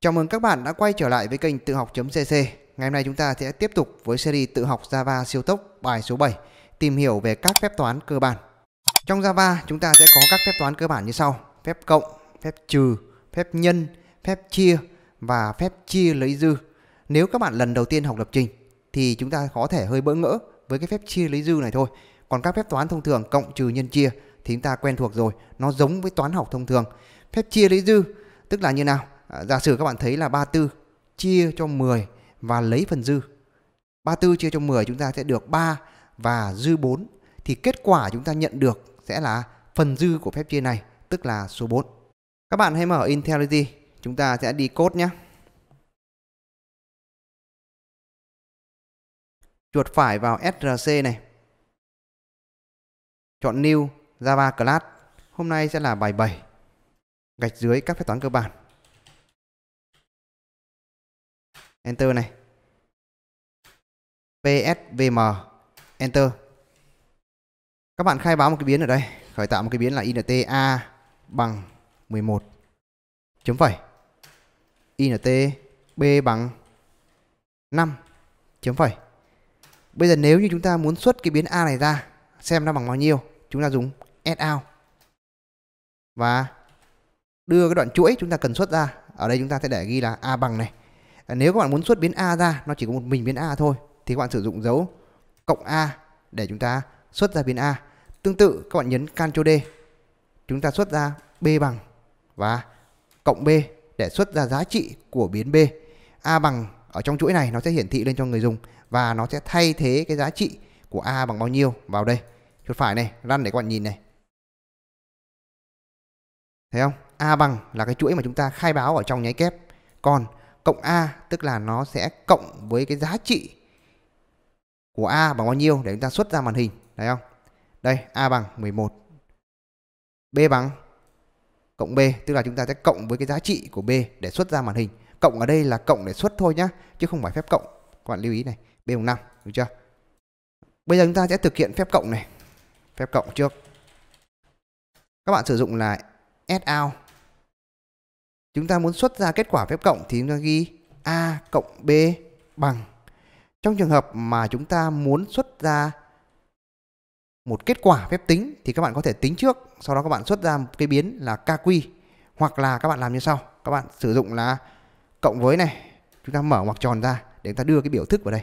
Chào mừng các bạn đã quay trở lại với kênh tự học.cc. Ngày hôm nay chúng ta sẽ tiếp tục với series tự học Java siêu tốc bài số 7, tìm hiểu về các phép toán cơ bản. Trong Java, chúng ta sẽ có các phép toán cơ bản như sau: phép cộng, phép trừ, phép nhân, phép chia và phép chia lấy dư. Nếu các bạn lần đầu tiên học lập trình thì chúng ta có thể hơi bỡ ngỡ với cái phép chia lấy dư này thôi. Còn các phép toán thông thường cộng trừ nhân chia thì chúng ta quen thuộc rồi, nó giống với toán học thông thường. Phép chia lấy dư tức là như nào? À, giả sử các bạn thấy là 34 chia cho 10 và lấy phần dư 34 chia cho 10 chúng ta sẽ được 3 và dư 4 thì kết quả chúng ta nhận được sẽ là phần dư của phép chia này tức là số 4 các bạn hãy mở IntelliJ chúng ta sẽ đi code nhé chuột phải vào src này chọn new java class hôm nay sẽ là bài 7 gạch dưới các phép toán cơ bản enter này psvm enter các bạn khai báo một cái biến ở đây khởi tạo một cái biến là int a bằng 11 chấm phẩy int b bằng 5 chấm phẩy bây giờ nếu như chúng ta muốn xuất cái biến a này ra xem nó bằng bao nhiêu chúng ta dùng s out và đưa cái đoạn chuỗi chúng ta cần xuất ra ở đây chúng ta sẽ để ghi là a bằng này nếu các bạn muốn xuất biến a ra nó chỉ có một mình biến a thôi thì các bạn sử dụng dấu cộng a để chúng ta xuất ra biến a tương tự các bạn nhấn Ctrl D chúng ta xuất ra b bằng và cộng b để xuất ra giá trị của biến b a bằng ở trong chuỗi này nó sẽ hiển thị lên cho người dùng và nó sẽ thay thế cái giá trị của a bằng bao nhiêu vào đây chuột phải này răn để các bạn nhìn này thấy không a bằng là cái chuỗi mà chúng ta khai báo ở trong nháy kép còn cộng A tức là nó sẽ cộng với cái giá trị của A bằng bao nhiêu để chúng ta xuất ra màn hình. Đấy không? Đây, A bằng 11. B bằng cộng B tức là chúng ta sẽ cộng với cái giá trị của B để xuất ra màn hình. Cộng ở đây là cộng để xuất thôi nhá, chứ không phải phép cộng. Các bạn lưu ý này, B bằng 5, được chưa? Bây giờ chúng ta sẽ thực hiện phép cộng này. Phép cộng trước. Các bạn sử dụng là add out Chúng ta muốn xuất ra kết quả phép cộng thì chúng ta ghi A cộng B bằng. Trong trường hợp mà chúng ta muốn xuất ra một kết quả phép tính thì các bạn có thể tính trước, sau đó các bạn xuất ra một cái biến là KQ hoặc là các bạn làm như sau. Các bạn sử dụng là cộng với này, chúng ta mở ngoặc tròn ra để chúng ta đưa cái biểu thức vào đây.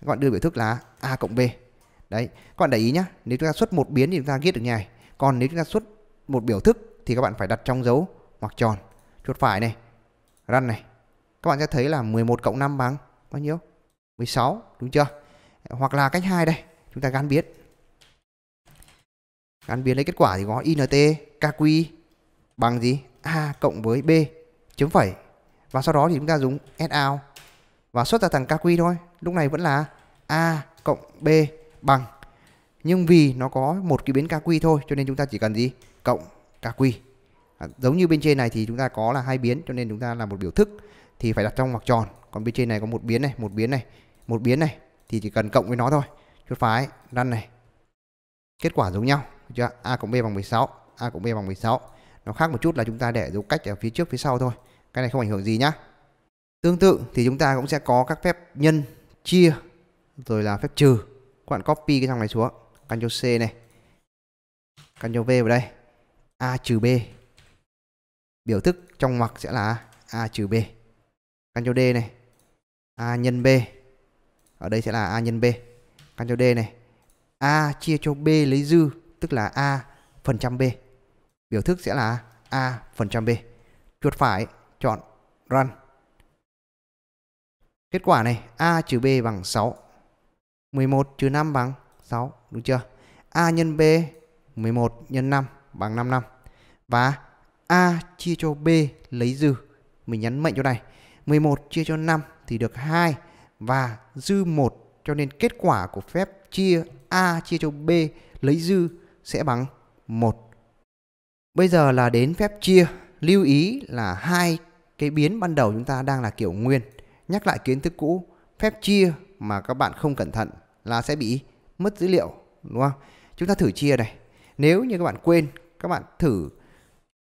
Các bạn đưa biểu thức là A cộng B. Đấy, các bạn để ý nhé nếu chúng ta xuất một biến thì chúng ta viết được như này. Còn nếu chúng ta xuất một biểu thức thì các bạn phải đặt trong dấu ngoặc tròn chuột phải này răn này các bạn sẽ thấy là 11 cộng 5 bằng bao nhiêu 16 đúng chưa hoặc là cách hai đây chúng ta gắn biến gắn biến lấy kết quả thì có int kq bằng gì a cộng với b chấm phẩy và sau đó thì chúng ta dùng sout và xuất ra thằng kq thôi lúc này vẫn là a cộng b bằng nhưng vì nó có một cái biến kq thôi cho nên chúng ta chỉ cần gì cộng kq à, giống như bên trên này thì chúng ta có là hai biến cho nên chúng ta làm một biểu thức thì phải đặt trong ngoặc tròn còn bên trên này có một biến này một biến này một biến này thì chỉ cần cộng với nó thôi chốt phái răn này kết quả giống nhau chưa a cộng b bằng 16 a cộng b bằng 16 nó khác một chút là chúng ta để dấu cách ở phía trước phía sau thôi cái này không ảnh hưởng gì nhá tương tự thì chúng ta cũng sẽ có các phép nhân chia rồi là phép trừ các bạn copy cái thằng này xuống Ctrl C này Ctrl V vào đây A trừ B biểu thức trong ngoặc sẽ là a trừ b căn cho d này a nhân b ở đây sẽ là a nhân b căn cho d này a chia cho b lấy dư tức là a phần trăm b biểu thức sẽ là a phần trăm b chuột phải chọn run kết quả này a trừ b bằng 6 11 trừ 5 bằng 6 đúng chưa a nhân b 11 nhân 5 bằng 55 và A chia cho B lấy dư. Mình nhấn mệnh chỗ này. 11 chia cho 5 thì được 2 và dư 1 cho nên kết quả của phép chia A chia cho B lấy dư sẽ bằng 1. Bây giờ là đến phép chia. Lưu ý là hai cái biến ban đầu chúng ta đang là kiểu nguyên. Nhắc lại kiến thức cũ, phép chia mà các bạn không cẩn thận là sẽ bị mất dữ liệu, đúng không? Chúng ta thử chia này. Nếu như các bạn quên, các bạn thử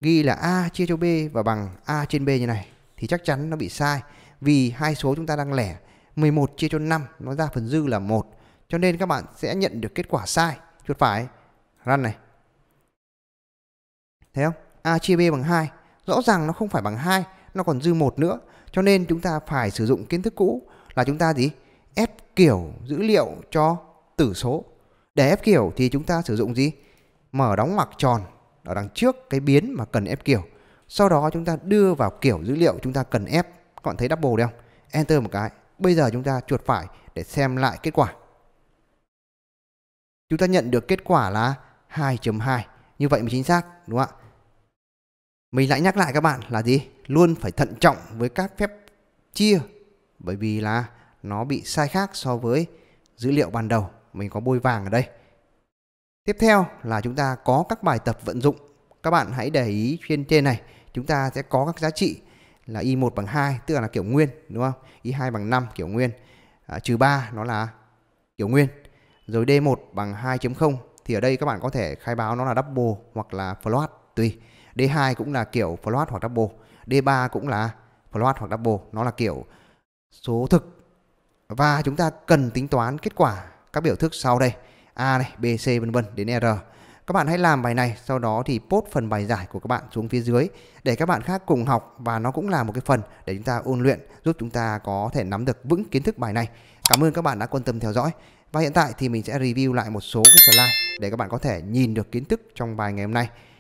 ghi là A chia cho B và bằng A trên B như này thì chắc chắn nó bị sai vì hai số chúng ta đang lẻ 11 chia cho 5 nó ra phần dư là 1 cho nên các bạn sẽ nhận được kết quả sai chuột phải run này thấy không A chia B bằng 2 rõ ràng nó không phải bằng 2 nó còn dư 1 nữa cho nên chúng ta phải sử dụng kiến thức cũ là chúng ta gì ép kiểu dữ liệu cho tử số để ép kiểu thì chúng ta sử dụng gì mở đóng ngoặc tròn ở đằng trước cái biến mà cần ép kiểu. Sau đó chúng ta đưa vào kiểu dữ liệu chúng ta cần ép. Các bạn thấy double đấy không? Enter một cái. Bây giờ chúng ta chuột phải để xem lại kết quả. Chúng ta nhận được kết quả là 2.2. Như vậy mới chính xác đúng không ạ? Mình lại nhắc lại các bạn là gì? Luôn phải thận trọng với các phép chia bởi vì là nó bị sai khác so với dữ liệu ban đầu. Mình có bôi vàng ở đây. Tiếp theo là chúng ta có các bài tập vận dụng. Các bạn hãy để ý trên trên này, chúng ta sẽ có các giá trị là y1 bằng 2 tức là kiểu nguyên đúng không? y2 bằng 5 kiểu nguyên. À, trừ 3 nó là kiểu nguyên. Rồi d1 bằng 2.0 thì ở đây các bạn có thể khai báo nó là double hoặc là float tùy. d2 cũng là kiểu float hoặc double. d3 cũng là float hoặc double, nó là kiểu số thực. Và chúng ta cần tính toán kết quả các biểu thức sau đây. A này, B, C vân vân đến R. Các bạn hãy làm bài này, sau đó thì post phần bài giải của các bạn xuống phía dưới để các bạn khác cùng học và nó cũng là một cái phần để chúng ta ôn luyện giúp chúng ta có thể nắm được vững kiến thức bài này. Cảm ơn các bạn đã quan tâm theo dõi. Và hiện tại thì mình sẽ review lại một số cái slide để các bạn có thể nhìn được kiến thức trong bài ngày hôm nay.